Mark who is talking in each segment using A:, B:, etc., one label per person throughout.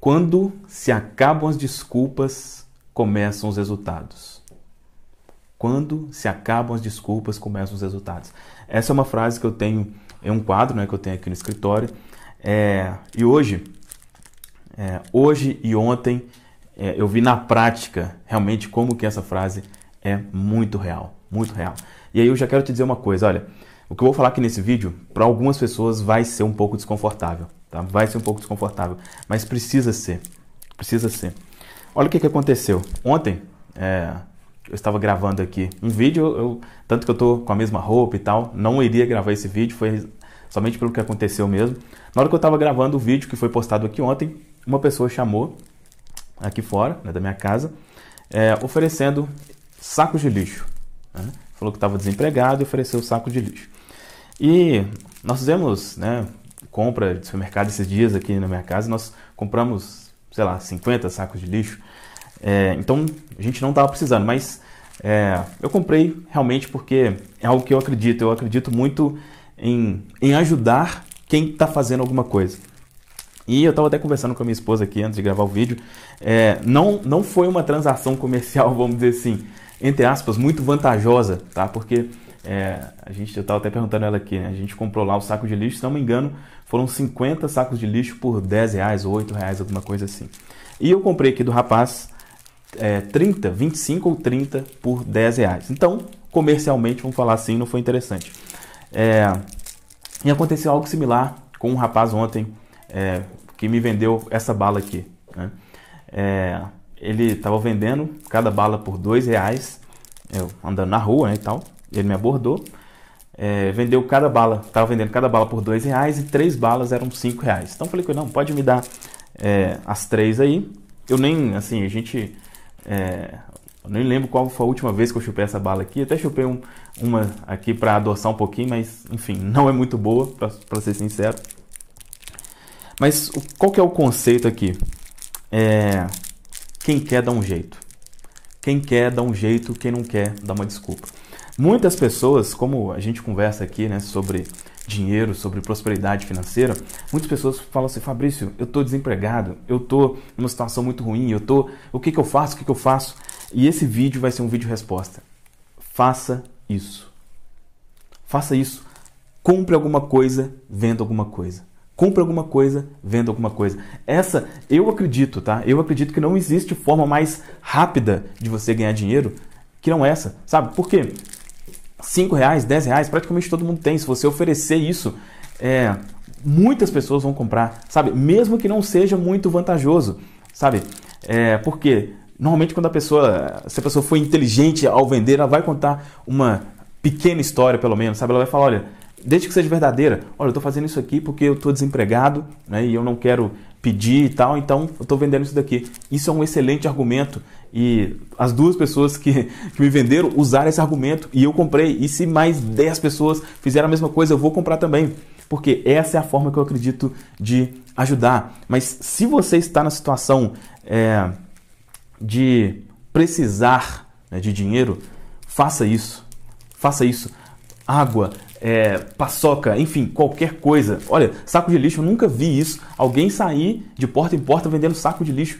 A: Quando se acabam as desculpas, começam os resultados. Quando se acabam as desculpas, começam os resultados. Essa é uma frase que eu tenho, é um quadro né, que eu tenho aqui no escritório. É, e hoje, é, hoje e ontem, é, eu vi na prática realmente como que essa frase é muito real, muito real. E aí eu já quero te dizer uma coisa, olha, o que eu vou falar aqui nesse vídeo, para algumas pessoas vai ser um pouco desconfortável. Tá? Vai ser um pouco desconfortável, mas precisa ser. Precisa ser. Olha o que, que aconteceu. Ontem é, eu estava gravando aqui um vídeo, eu, tanto que eu estou com a mesma roupa e tal, não iria gravar esse vídeo, foi somente pelo que aconteceu mesmo. Na hora que eu estava gravando o vídeo que foi postado aqui ontem, uma pessoa chamou aqui fora, né, da minha casa, é, oferecendo sacos de lixo. Né? Falou que estava desempregado e ofereceu saco de lixo. E nós fizemos né, compra de supermercado esses dias aqui na minha casa, nós compramos, sei lá, 50 sacos de lixo. É, então a gente não estava precisando, mas é, eu comprei realmente porque é algo que eu acredito. Eu acredito muito em, em ajudar quem está fazendo alguma coisa. E eu estava até conversando com a minha esposa aqui antes de gravar o vídeo. É, não, não foi uma transação comercial, vamos dizer assim, entre aspas, muito vantajosa, tá? Porque é, a gente, eu estava até perguntando ela aqui, né? A gente comprou lá o saco de lixo, se não me engano, foram 50 sacos de lixo por 10 reais 8 reais, alguma coisa assim. E eu comprei aqui do rapaz é, 30, 25 ou 30 por 10 reais. Então, comercialmente, vamos falar assim, não foi interessante. É, e aconteceu algo similar com um rapaz ontem é, que me vendeu essa bala aqui. Né? É, ele estava vendendo cada bala por dois reais, eu andando na rua né, e tal. Ele me abordou, é, vendeu cada bala, estava vendendo cada bala por dois reais e três balas eram cinco reais. Então falei com ele, não, pode me dar é, as três aí. Eu nem, assim, a gente, é, eu nem lembro qual foi a última vez que eu chupei essa bala aqui. Até chupei um, uma aqui para adoçar um pouquinho, mas enfim, não é muito boa, para ser sincero. Mas qual que é o conceito aqui? É, quem quer dá um jeito. Quem quer dá um jeito, quem não quer dá uma desculpa. Muitas pessoas, como a gente conversa aqui né, sobre dinheiro, sobre prosperidade financeira, muitas pessoas falam assim, Fabrício, eu estou desempregado, eu estou numa situação muito ruim, eu tô, o que, que eu faço, o que, que eu faço? E esse vídeo vai ser um vídeo resposta. Faça isso. Faça isso. Compre alguma coisa, venda alguma coisa. Compre alguma coisa, venda alguma coisa. Essa, eu acredito, tá? Eu acredito que não existe forma mais rápida de você ganhar dinheiro que não essa, sabe? Por quê? 5 reais, 10 reais, praticamente todo mundo tem. Se você oferecer isso, é, muitas pessoas vão comprar, sabe? Mesmo que não seja muito vantajoso, sabe? É, porque normalmente quando a pessoa, se a pessoa for inteligente ao vender, ela vai contar uma pequena história, pelo menos, sabe? Ela vai falar, olha, desde que seja verdadeira, olha, eu estou fazendo isso aqui porque eu estou desempregado né, e eu não quero pedir e tal, então eu estou vendendo isso daqui. Isso é um excelente argumento e as duas pessoas que, que, me venderam usaram esse argumento e eu comprei. E se mais 10 pessoas fizeram a mesma coisa, eu vou comprar também, porque essa é a forma que eu acredito de ajudar. Mas se você está na situação é, de precisar né, de dinheiro, faça isso. Faça isso água, é, paçoca, enfim, qualquer coisa. Olha, saco de lixo, eu nunca vi isso. Alguém sair de porta em porta vendendo saco de lixo.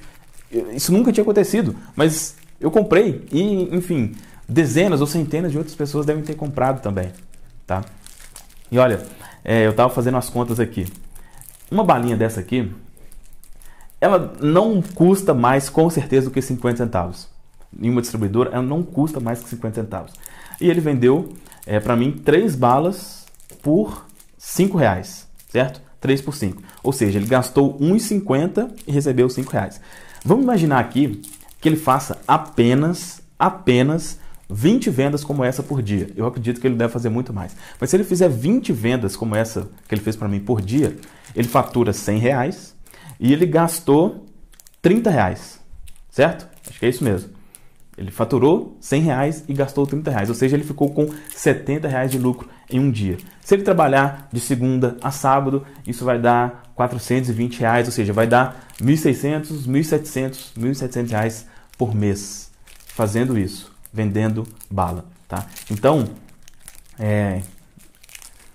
A: Isso nunca tinha acontecido, mas eu comprei e, enfim, dezenas ou centenas de outras pessoas devem ter comprado também, tá? E olha, é, eu estava fazendo as contas aqui. Uma balinha dessa aqui, ela não custa mais com certeza do que 50 centavos em uma distribuidora, ela não custa mais que 50 centavos. E ele vendeu é, para mim três balas por 5 reais, certo? 3 por 5. Ou seja, ele gastou 1,50 e recebeu 5 reais. Vamos imaginar aqui que ele faça apenas, apenas 20 vendas como essa por dia. Eu acredito que ele deve fazer muito mais. Mas se ele fizer 20 vendas como essa que ele fez para mim por dia, ele fatura 100 reais e ele gastou 30 reais, certo? Acho que é isso mesmo. Ele faturou 100 reais e gastou 30 reais, ou seja, ele ficou com 70 reais de lucro em um dia. Se ele trabalhar de segunda a sábado, isso vai dar 420 reais, ou seja, vai dar 1.600, 1.700, 1.700 reais por mês fazendo isso, vendendo bala, tá? Então, é,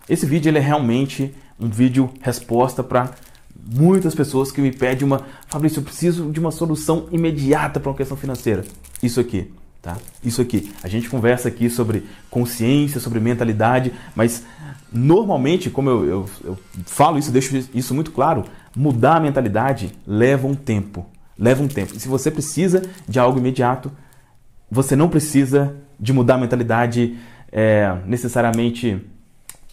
A: esse vídeo ele é realmente um vídeo resposta para muitas pessoas que me pedem uma, Fabrício, eu preciso de uma solução imediata para uma questão financeira. Isso aqui, tá? Isso aqui. A gente conversa aqui sobre consciência, sobre mentalidade, mas normalmente, como eu, eu, eu falo isso, deixo isso muito claro, mudar a mentalidade leva um tempo. Leva um tempo. E se você precisa de algo imediato, você não precisa de mudar a mentalidade é, necessariamente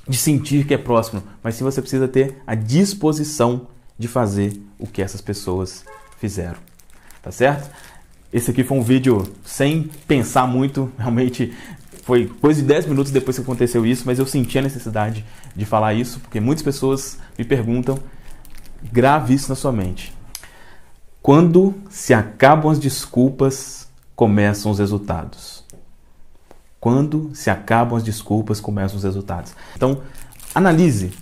A: de sentir que é próximo, mas se você precisa ter a disposição de fazer o que essas pessoas fizeram. Tá certo? Esse aqui foi um vídeo sem pensar muito, realmente foi depois de 10 minutos depois que aconteceu isso, mas eu senti a necessidade de falar isso, porque muitas pessoas me perguntam, grave isso na sua mente. Quando se acabam as desculpas, começam os resultados. Quando se acabam as desculpas, começam os resultados. Então, analise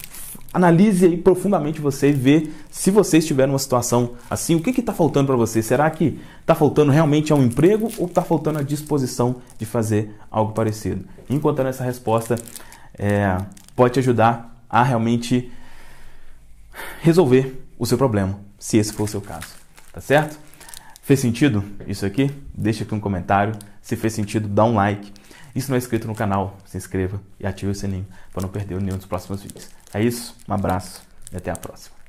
A: Analise aí profundamente você e vê se você estiver numa situação assim, o que está faltando para você? Será que está faltando realmente um emprego ou está faltando a disposição de fazer algo parecido? Encontrando essa resposta é, pode te ajudar a realmente resolver o seu problema, se esse for o seu caso. Tá certo? Fez sentido isso aqui? Deixa aqui um comentário. Se fez sentido, dá um like. E se não é inscrito no canal, se inscreva e ative o sininho para não perder nenhum dos próximos vídeos. É isso, um abraço e até a próxima.